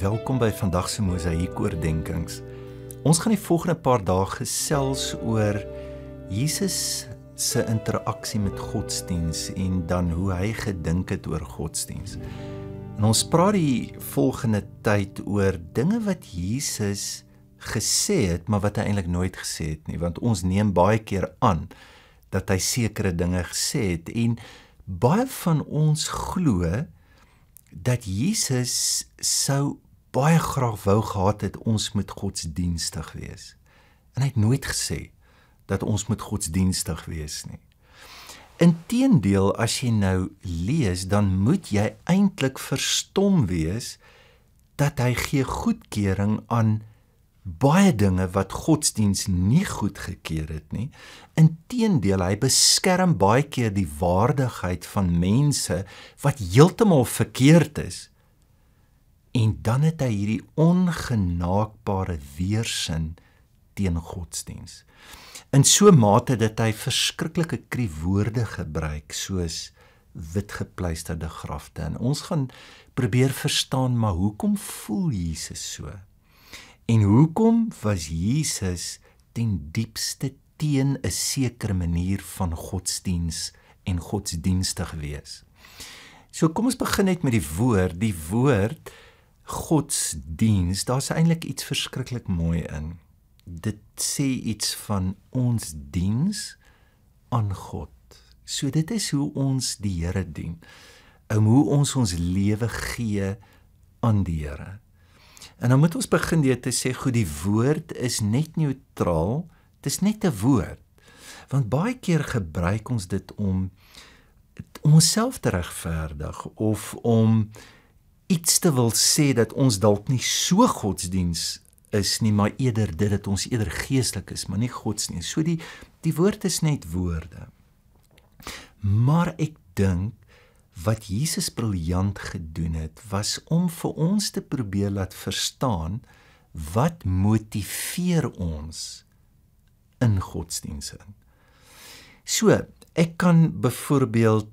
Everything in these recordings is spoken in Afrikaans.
Welkom by vandag se mosaïek oordeenkings. Ons gaan die volgende paar dae gesels oor Jesus se interaksie met godsdiens en dan hoe hy gedink het oor godsdiens. En ons praat die volgende tyd oor dinge wat Jesus gesê het, maar wat hy eintlik nooit gesê het nie, want ons neem baie keer aan dat hy sekere dinge gesê het en baie van ons glo dat Jesus sou baie graag wou gehad het ons moet godsdienstig wees. En hy het nooit gesê dat ons moet godsdienstig wees nie. Inteendeel, as jy nou lees, dan moet jy eintlik verstom wees dat hy gee goedkeuring aan baie dinge wat godsdiens nie goed gekeer het nie. Inteendeel, hy beskerm baie keer die waardigheid van mense wat heeltemal verkeerd is. En dan het hy hierdie ongenaakbare weerstand teen godsdiens. In so mate dat hy verskriklike krie woorde gebruik soos wit gepleisterde grafte. En ons gaan probeer verstaan maar hoekom voel Jesus so? En hoekom was Jesus ten diepste teen 'n sekere manier van godsdiens en godsdienstig wees? So kom ons begin net met die woord, die woord godsdiens. Daar's eintlik iets verskriklik mooi in. Dit sê iets van ons diens aan God. So dit is hoe ons die Here dien. Om um, hoe ons ons lewe gee aan die Here. En nou moet ons begin deur te sê goed die woord is net neutraal. Dit is net 'n woord. Want baie keer gebruik ons dit om onsself te regverdig of om iets te wil sê dat ons dalk nie so godsdiens is nie, maar eerder dit dat ons eerder geestelik is, maar nie gods nie. So die die woord is net woorde. Maar ek dink wat Jesus briljant gedoen het was om vir ons te probeer laat verstaan wat motiveer ons in godsdiens in. So, ek kan byvoorbeeld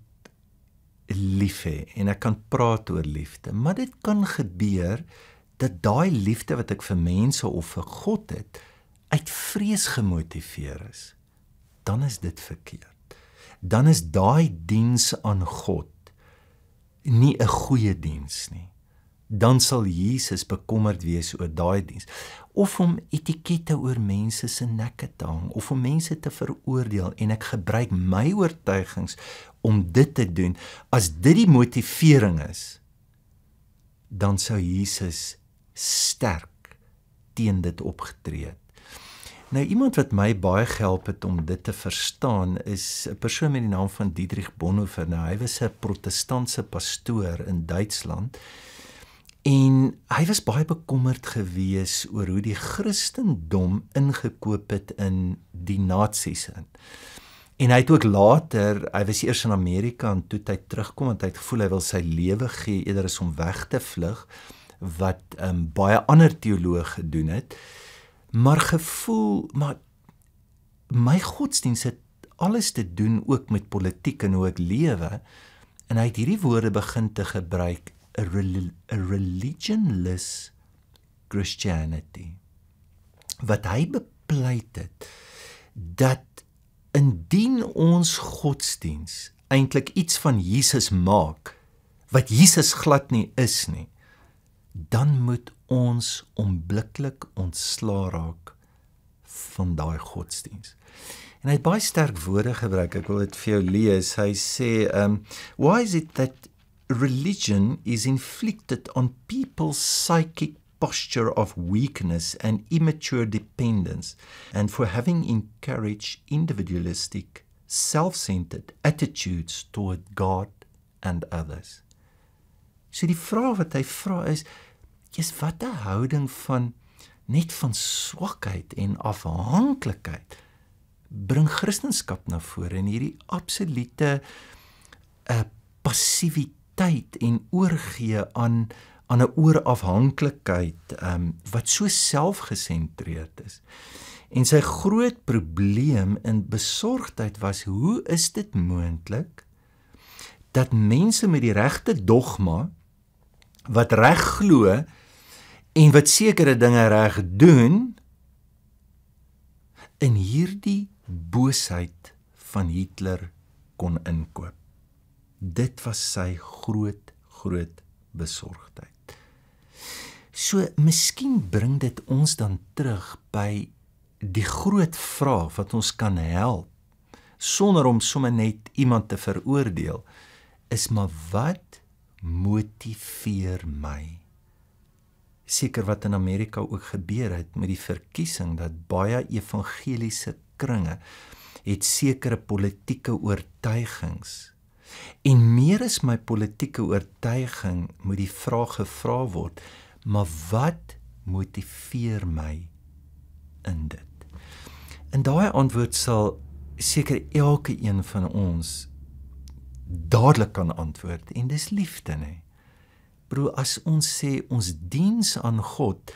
lief hê en ek kan praat oor liefde, maar dit kan gebeur dat daai liefde wat ek vir mense of vir God het uit vrees gemotiveer is. Dan is dit verkeerd. Dan is daai diens aan God nie 'n goeie diens nie, dan sal Jesus bekommerd wees oor daai diens of om etikette oor mense se nekke te hang of om mense te veroordeel en ek gebruik my oortuigings om dit te doen as dit die motivering is dan sou Jesus sterk teen dit opgetree het Nou iemand wat my baie gehelp het om dit te verstaan is 'n persoon met die naam van Dietrich Bonhoeffer. Nou, hy was 'n protestantse pastoor in Duitsland. En hy was baie bekommerd gewees oor hoe die Christendom ingekoop het in die nasies in. En hy het ook later, hy was eers in Amerika en toe hy terugkom want hy het gevoel hy wil sy lewe gee eerder as om weg te vlug wat um, baie ander teoloë gedoen het maar gevoel maar my godsdienst het alles te doen ook met politiek en hoe ek lewe en hy het hierdie woorde begin te gebruik a, rel a religionless christianity wat hy bepleit het dat indien ons godsdienst eintlik iets van Jesus maak wat Jesus glad nie is nie dan moet ons onmiddellik ontsla raak van daai godsdiens. En hy het baie sterk woorde gebruik. Ek wil dit vir jou lees. Hy sê, um why is it that religion is inflicted on people's psychic posture of weakness and immature dependence and for having encouraged individualistic self-centered attitudes toward God and others. So die vraag wat hy vra is Jy's wat 'n houding van net van swakheid en afhanklikheid bring kristendom na nou vore in hierdie absolute 'n eh, passiwiteit en oorgee aan aan 'n oorafhanklikheid um, wat so selfgesentreerd is. En sy groot probleem in besorgdheid was hoe is dit moontlik dat mense met die regte dogma wat reg glo en wat sekere dinge reg doen in hierdie boosheid van Hitler kon inkoop. Dit was sy groot groot besorgdheid. So miskien bring dit ons dan terug by die groot vraag wat ons kan help sonder om sommer net iemand te veroordeel is maar wat motiveer my. Seker wat in Amerika ook gebeur het met die verkiesing dat baie evangeliese kringe het sekere politieke oortuigings. En meer is my politieke oortuiging moet die vraag gevra word, maar wat motiveer my in dit? En daai antwoord sal seker elke een van ons dadelik kan antwoord en dis liefde nê. Bro, as ons sê ons diens aan God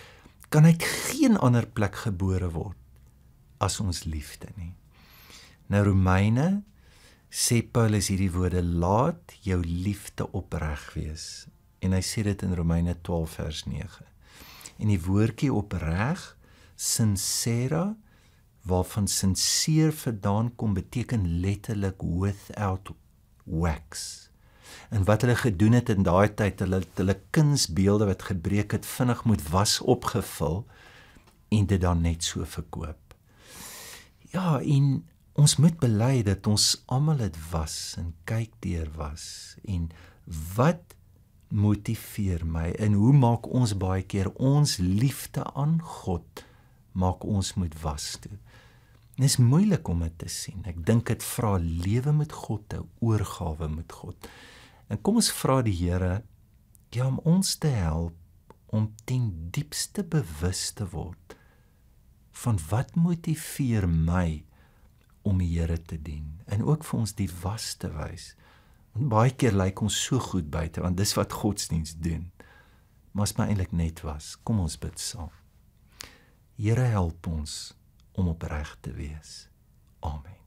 kan uit geen ander plek gebore word as ons liefde nie. Nou Romeine sê Paulus hierdie woorde laat jou liefde opreg wees en hy sê dit in Romeine 12 vers 9. En die woordjie opreg sincera waarvan sincere vandaan kom beteken letterlik without wax. En wat hulle gedoen het in daai tyd, hulle hulle kunsbeelde wat gebreek het, vinnig moet was opgevul en dit dan net so verkoop. Ja, en ons moet bely dat ons almal dit was en kyk deur was en wat motiveer my en hoe maak ons baie keer ons liefde aan God maak ons moet was toe. En dit is moeilik om dit te sien. Ek dink dit vra lewe met God, 'n oorgawe met God. En kom ons vra die Here ja, om ons te help om ten diepste bewus te word van wat motiveer my om die Here te dien en ook vir ons die was te wys. Want baie keer lyk ons so goed buite want dis wat godsdiens doen. Maar as my eintlik net was, kom ons bid saam. Here help ons om opreg te wees. Amen.